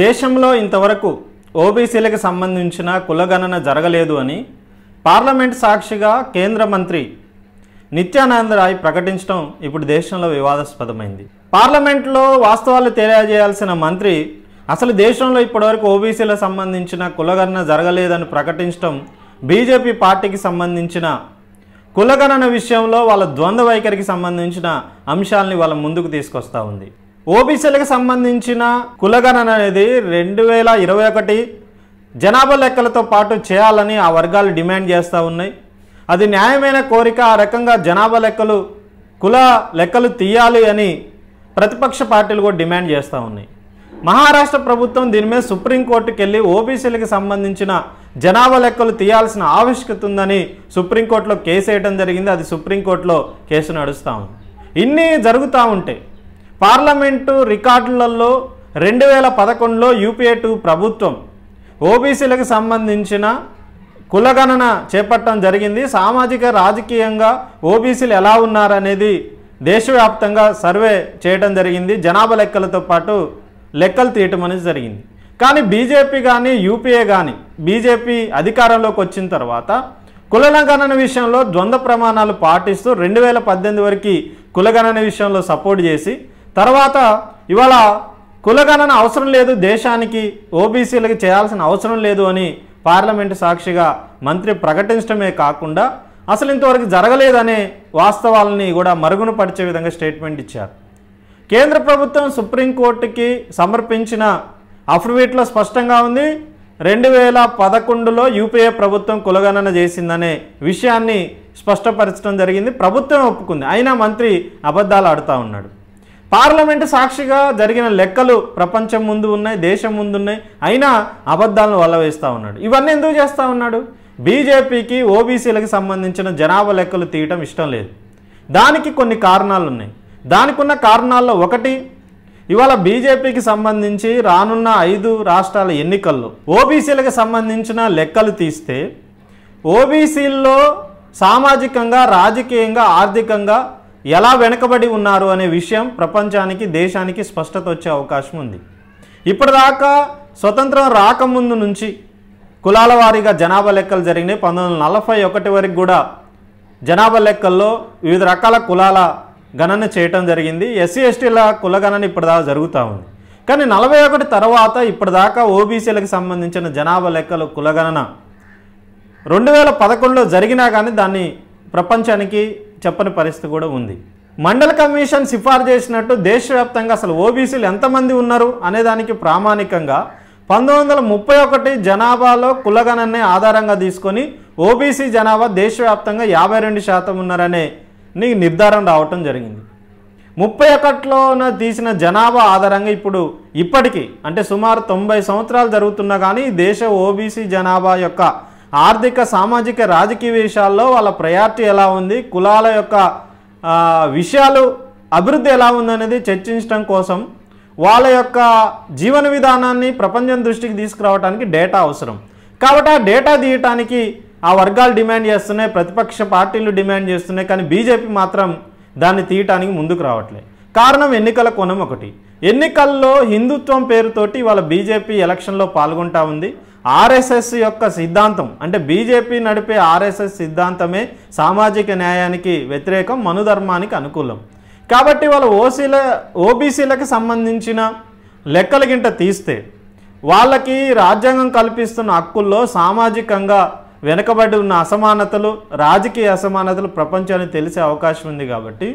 దేశంలో ఇంతవరకు ఓబీసీలకు సంబంధించిన కులగణన జరగలేదు అని పార్లమెంట్ సాక్షిగా కేంద్ర మంత్రి నిత్యానంద రాయ్ ప్రకటించడం ఇప్పుడు దేశంలో వివాదాస్పదమైంది పార్లమెంట్లో వాస్తవాలు తెలియజేయాల్సిన మంత్రి అసలు దేశంలో ఇప్పటివరకు ఓబీసీలకు సంబంధించిన కులగణన జరగలేదని ప్రకటించడం బీజేపీ పార్టీకి సంబంధించిన కులగణన విషయంలో వాళ్ళ ద్వంద్వ వైఖరికి సంబంధించిన అంశాలని వాళ్ళ ముందుకు తీసుకొస్తూ ఉంది ఓబీసీలకు సంబంధించిన కులగణన అనేది రెండు వేల ఇరవై ఒకటి జనాభా లెక్కలతో పాటు చేయాలని ఆ వర్గాలు డిమాండ్ చేస్తూ ఉన్నాయి అది న్యాయమైన కోరిక ఆ రకంగా జనాభా లెక్కలు కుల లెక్కలు తీయాలి అని ప్రతిపక్ష పార్టీలు కూడా డిమాండ్ చేస్తూ ఉన్నాయి మహారాష్ట్ర ప్రభుత్వం దీని మీద సుప్రీంకోర్టుకు వెళ్ళి ఓబీసీలకు సంబంధించిన జనాభా లెక్కలు తీయాల్సిన ఆవశ్యకత ఉందని సుప్రీంకోర్టులో కేసు వేయడం జరిగింది అది సుప్రీంకోర్టులో కేసు నడుస్తూ ఉంది ఇన్ని జరుగుతూ ఉంటాయి పార్లమెంటు రికార్డులలో రెండు వేల పదకొండులో యూపీఏ టూ ప్రభుత్వం ఓబీసీలకు సంబంధించిన కులగణన చేపట్టడం జరిగింది సామాజిక రాజకీయంగా ఓబీసీలు ఎలా ఉన్నారనేది దేశవ్యాప్తంగా సర్వే చేయడం జరిగింది జనాభా లెక్కలతో పాటు లెక్కలు తీయటం అనేది జరిగింది కానీ బీజేపీ కానీ యూపీఏ కానీ బీజేపీ అధికారంలోకి వచ్చిన తర్వాత కులగణన విషయంలో ద్వంద్వ ప్రమాణాలు పాటిస్తూ రెండు వేల పద్దెనిమిది వరకు కులగణన విషయంలో సపోర్ట్ చేసి తర్వాత ఇవాళ కులగణన అవసరం లేదు దేశానికి ఓబీసీలకు చేయాల్సిన అవసరం లేదు అని పార్లమెంటు సాక్షిగా మంత్రి ప్రకటించడమే కాకుండా అసలు ఇంతవరకు జరగలేదనే వాస్తవాలని కూడా మరుగును పరిచే విధంగా స్టేట్మెంట్ ఇచ్చారు కేంద్ర ప్రభుత్వం సుప్రీంకోర్టుకి సమర్పించిన అఫిడవిట్లో స్పష్టంగా ఉంది రెండు వేల పదకొండులో యూపీఏ ప్రభుత్వం కులగణన చేసిందనే విషయాన్ని స్పష్టపరచడం జరిగింది ప్రభుత్వం ఒప్పుకుంది అయినా మంత్రి అబద్ధాలు ఆడుతూ ఉన్నాడు పార్లమెంటు సాక్షిగా జరిగిన లెక్కలు ప్రపంచం ముందు ఉన్నాయి దేశం ముందు ఉన్నాయి అయినా అబద్ధాలను వల్ల వేస్తూ ఉన్నాడు ఇవన్నీ ఎందుకు చేస్తూ ఉన్నాడు బీజేపీకి ఓబీసీలకు సంబంధించిన జనాభా లెక్కలు తీయటం ఇష్టం లేదు దానికి కొన్ని కారణాలు ఉన్నాయి దానికి ఉన్న కారణాల్లో ఒకటి ఇవాళ బీజేపీకి సంబంధించి రానున్న ఐదు రాష్ట్రాల ఎన్నికల్లో ఓబీసీలకు సంబంధించిన లెక్కలు తీస్తే ఓబీసీల్లో సామాజికంగా రాజకీయంగా ఆర్థికంగా ఎలా వెనుకబడి ఉన్నారు అనే విషయం ప్రపంచానికి దేశానికి స్పష్టత వచ్చే అవకాశం ఉంది ఇప్పటిదాకా స్వతంత్రం రాకముందు నుంచి కులాల వారీగా జనాభా లెక్కలు జరిగినాయి పంతొమ్మిది వందల నలభై ఒకటి వరకు కూడా జనాభా లెక్కల్లో వివిధ రకాల కులాల గణన చేయటం జరిగింది ఎస్సీ ఎస్టీల కుల గణన ఇప్పటిదాకా జరుగుతూ ఉంది కానీ నలభై ఒకటి తర్వాత ఇప్పటిదాకా ఓబీసీలకు సంబంధించిన జనాభా లెక్కలు కులగణన రెండు వేల పదకొండులో జరిగినా కానీ దాన్ని ప్రపంచానికి చెప్పని పరిస్థితి కూడా ఉంది మండల కమిషన్ సిఫారు చేసినట్టు దేశవ్యాప్తంగా అసలు ఓబీసీలు ఎంతమంది ఉన్నారు అనేదానికి ప్రామాణికంగా పంతొమ్మిది వందల ముప్పై ఒకటి జనాభాలో కులగణాన్ని ఆధారంగా తీసుకొని ఓబీసీ జనాభా దేశవ్యాప్తంగా యాభై రెండు శాతం ఉన్నారనే నిర్ధారణ రావటం జరిగింది ముప్పై ఒకటిలోన తీసిన జనాభా ఆధారంగా ఇప్పుడు ఇప్పటికీ అంటే సుమారు తొంభై సంవత్సరాలు జరుగుతున్నా కానీ దేశ ఓబీసీ జనాభా యొక్క ఆర్థిక సామాజిక రాజకీయ విషయాల్లో వాళ్ళ ప్రయారిటీ ఎలా ఉంది కులాల యొక్క విషయాలు అభివృద్ధి ఎలా ఉందనేది చర్చించడం కోసం వాళ్ళ యొక్క జీవన విధానాన్ని ప్రపంచం దృష్టికి తీసుకురావడానికి డేటా అవసరం కాబట్టి ఆ డేటా తీయటానికి ఆ వర్గాలు డిమాండ్ చేస్తున్నాయి ప్రతిపక్ష పార్టీలు డిమాండ్ చేస్తున్నాయి కానీ బీజేపీ మాత్రం దాన్ని తీయటానికి ముందుకు రావట్లేదు కారణం ఎన్నికల కోణం ఒకటి ఎన్నికల్లో హిందుత్వం పేరుతోటి వాళ్ళ బీజేపీ ఎలక్షన్లో పాల్గొంటా ఉంది ఆర్ఎస్ఎస్ యొక్క సిద్ధాంతం అంటే బీజేపీ నడిపే ఆర్ఎస్ఎస్ సిద్ధాంతమే సామాజిక న్యాయానికి వ్యతిరేకం మనుధర్మానికి అనుకూలం కాబట్టి వాళ్ళు ఓసీల ఓబీసీలకు సంబంధించిన లెక్కల గింట తీస్తే వాళ్ళకి రాజ్యాంగం కల్పిస్తున్న హక్కుల్లో సామాజికంగా వెనుకబడి ఉన్న అసమానతలు రాజకీయ అసమానతలు ప్రపంచాన్ని తెలిసే అవకాశం ఉంది కాబట్టి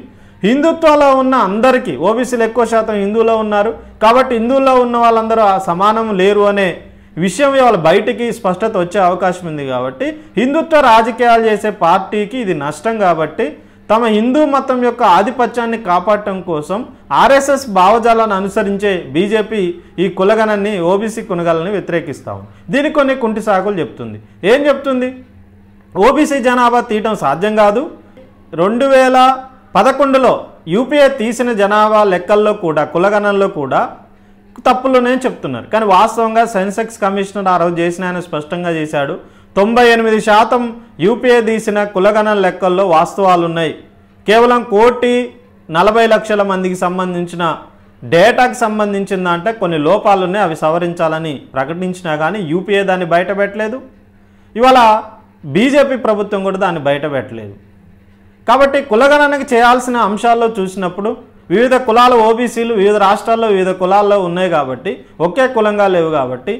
హిందుత్వంలో ఉన్న అందరికీ ఓబీసీలు ఎక్కువ శాతం హిందువులో ఉన్నారు కాబట్టి హిందువుల్లో ఉన్న వాళ్ళందరూ సమానం లేరు అనే విషయం ఇవాళ బయటికి స్పష్టత వచ్చే అవకాశం ఉంది కాబట్టి హిందుత్వ రాజకీయాలు చేసే పార్టీకి ఇది నష్టం కాబట్టి తమ హిందూ మతం యొక్క ఆధిపత్యాన్ని కాపాడటం కోసం ఆర్ఎస్ఎస్ భావజాలను అనుసరించే బీజేపీ ఈ కులగణాన్ని ఓబీసీ కులగలని వ్యతిరేకిస్తా ఉంది దీనికి కొన్ని కుంటి సాకులు చెప్తుంది ఏం చెప్తుంది ఓబీసీ జనాభా తీయటం సాధ్యం కాదు రెండు వేల పదకొండులో యూపీఏ తీసిన జనాభా లెక్కల్లో కూడా కులగణంలో కూడా తప్పులోనే చెప్తున్నారు కానీ వాస్తవంగా సెన్సెక్స్ కమిషనర్ ఆ రోజు చేసిన ఆయన స్పష్టంగా చేశాడు తొంభై ఎనిమిది శాతం యూపీఏ తీసిన కులగణ లెక్కల్లో వాస్తవాలు ఉన్నాయి కేవలం కోటి నలభై లక్షల మందికి సంబంధించిన డేటాకు సంబంధించిన దాంట్లో కొన్ని లోపాలున్నాయి అవి సవరించాలని ప్రకటించినా కానీ యూపీఏ దాన్ని బయటపెట్టలేదు ఇవాళ బీజేపీ ప్రభుత్వం కూడా దాన్ని బయటపెట్టలేదు కాబట్టి కులగణనకు చేయాల్సిన అంశాల్లో చూసినప్పుడు వివిధ కులాల ఓబీసీలు వివిధ రాష్ట్రాల్లో వివిధ కులాల్లో ఉన్నాయి కాబట్టి ఒకే కులంగా లేవు కాబట్టి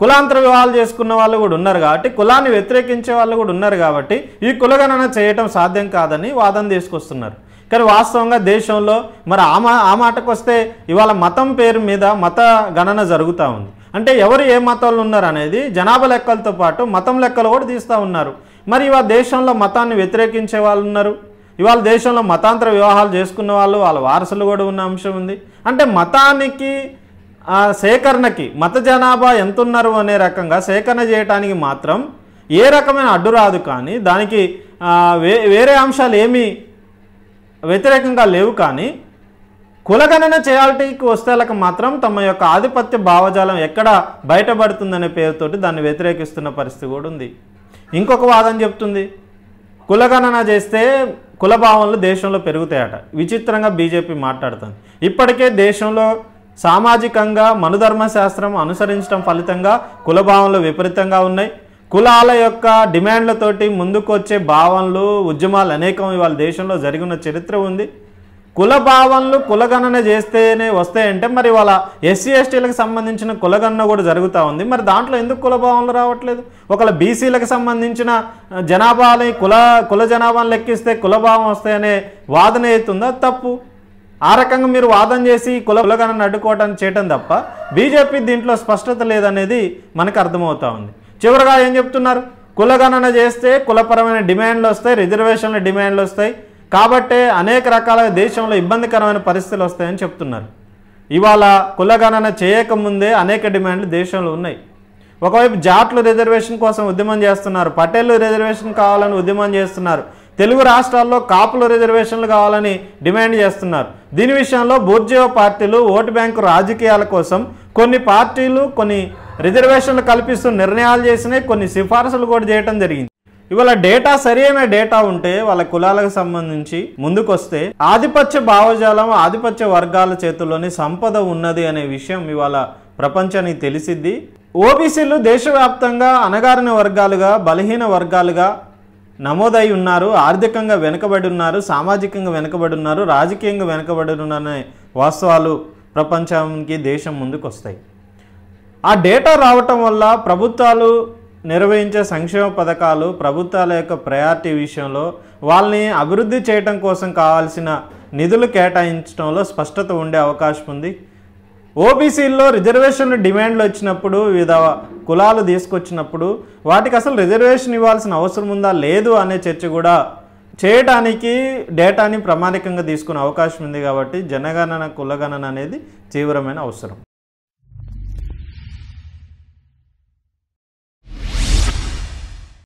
కులాంతర వివాహాలు చేసుకున్న వాళ్ళు కూడా ఉన్నారు కాబట్టి కులాన్ని వ్యతిరేకించే వాళ్ళు కూడా ఉన్నారు కాబట్టి ఈ కులగణన చేయటం సాధ్యం కాదని వాదన తీసుకొస్తున్నారు కానీ వాస్తవంగా దేశంలో మరి ఆ మా ఆ మాటకు వస్తే ఇవాళ మతం పేరు మీద మత గణన జరుగుతూ ఉంది అంటే ఎవరు ఏ మతంలో ఉన్నారు అనేది జనాభా లెక్కలతో పాటు మతం లెక్కలు కూడా తీస్తూ ఉన్నారు మరి ఇవాళ దేశంలో మతాన్ని వ్యతిరేకించే వాళ్ళు ఉన్నారు ఇవాళ దేశంలో మతాంతర వివాహాలు చేసుకున్న వాళ్ళు వాళ్ళ వారసులు కూడా ఉన్న అంశం ఉంది అంటే మతానికి సేకరణకి మత జనాభా ఎంత ఉన్నారు అనే రకంగా సేకరణ చేయటానికి మాత్రం ఏ రకమైన అడ్డు రాదు కానీ దానికి వే వేరే అంశాలు ఏమీ వ్యతిరేకంగా లేవు కానీ కులగణన చేయాలకి వస్తేలకు మాత్రం తమ యొక్క ఆధిపత్య భావజాలం ఎక్కడ బయటపడుతుందనే పేరుతోటి దాన్ని వ్యతిరేకిస్తున్న పరిస్థితి కూడా ఉంది ఇంకొక వాదం చెప్తుంది కులగణన చేస్తే కుల భావనలు దేశంలో పెరుగుతాయట విచిత్రంగా బీజేపీ మాట్లాడుతుంది ఇప్పటికే దేశంలో సామాజికంగా మనుధర్మ శాస్త్రం అనుసరించడం ఫలితంగా కులభావనలు విపరీతంగా ఉన్నాయి కులాల యొక్క డిమాండ్లతోటి ముందుకు వచ్చే భావనలు ఉద్యమాలు అనేకం ఇవాళ దేశంలో జరిగిన చరిత్ర ఉంది కుల భావనలు కులగణన చేస్తేనే వస్తాయంటే మరి వాళ్ళ ఎస్సీ ఎస్టీలకు సంబంధించిన కులగణన కూడా జరుగుతూ ఉంది మరి దాంట్లో ఎందుకు కుల భావనలు రావట్లేదు ఒకవేళ బీసీలకు సంబంధించిన జనాభాని కుల కుల జనాభాను లెక్కిస్తే కుల భావం వస్తాయనే వాదన అవుతుందా తప్పు ఆ రకంగా మీరు వాదన చేసి కుల కులగణన అడ్డుకోవటం చేయటం తప్ప బీజేపీ దీంట్లో స్పష్టత లేదనేది మనకు అర్థమవుతూ ఉంది చివరిగా ఏం చెప్తున్నారు కులగణన చేస్తే కులపరమైన డిమాండ్లు వస్తాయి రిజర్వేషన్ల డిమాండ్లు వస్తాయి కాబట్టే అనేక రకాల దేశంలో ఇబ్బందికరమైన పరిస్థితులు వస్తాయని చెప్తున్నారు ఇవాళ కులగణన చేయకముందే అనేక డిమాండ్లు దేశంలో ఉన్నాయి ఒకవైపు జాట్లు రిజర్వేషన్ కోసం ఉద్యమం చేస్తున్నారు పటేళ్లు రిజర్వేషన్ కావాలని ఉద్యమం చేస్తున్నారు తెలుగు రాష్ట్రాల్లో కాపుల రిజర్వేషన్లు కావాలని డిమాండ్ చేస్తున్నారు దీని విషయంలో బోర్జీవ పార్టీలు ఓటు బ్యాంకు రాజకీయాల కోసం కొన్ని పార్టీలు కొన్ని రిజర్వేషన్లు కల్పిస్తూ నిర్ణయాలు చేసినాయి కొన్ని సిఫార్సులు కూడా చేయడం జరిగింది ఇవాళ డేటా సరైన డేటా ఉంటే వాళ్ళ కులాలకు సంబంధించి ముందుకొస్తే ఆధిపత్య భావజాలం ఆధిపత్య వర్గాల చేతుల్లోని సంపద ఉన్నది అనే విషయం ఇవాళ ప్రపంచానికి తెలిసిద్ది ఓబీసీలు దేశవ్యాప్తంగా అనగారిన వర్గాలుగా బలహీన వర్గాలుగా నమోదై ఉన్నారు ఆర్థికంగా వెనుకబడి ఉన్నారు సామాజికంగా వెనుకబడి ఉన్నారు రాజకీయంగా వెనుకబడి ఉన్నారనే వాస్తవాలు ప్రపంచానికి దేశం ముందుకు వస్తాయి ఆ డేటా రావటం వల్ల ప్రభుత్వాలు నిర్వహించే సంక్షేమ పథకాలు ప్రభుత్వాల యొక్క ప్రయారిటీ విషయంలో వాళ్ళని అభివృద్ధి చేయటం కోసం కావాల్సిన నిధులు కేటాయించడంలో స్పష్టత ఉండే అవకాశం ఉంది ఓబీసీల్లో రిజర్వేషన్లు డిమాండ్లు వచ్చినప్పుడు వివిధ కులాలు తీసుకొచ్చినప్పుడు వాటికి అసలు రిజర్వేషన్ ఇవ్వాల్సిన అవసరం ఉందా లేదు అనే చర్చ కూడా చేయటానికి డేటాని ప్రామాణికంగా తీసుకునే అవకాశం ఉంది కాబట్టి జనగణన కులగణన అనేది తీవ్రమైన అవసరం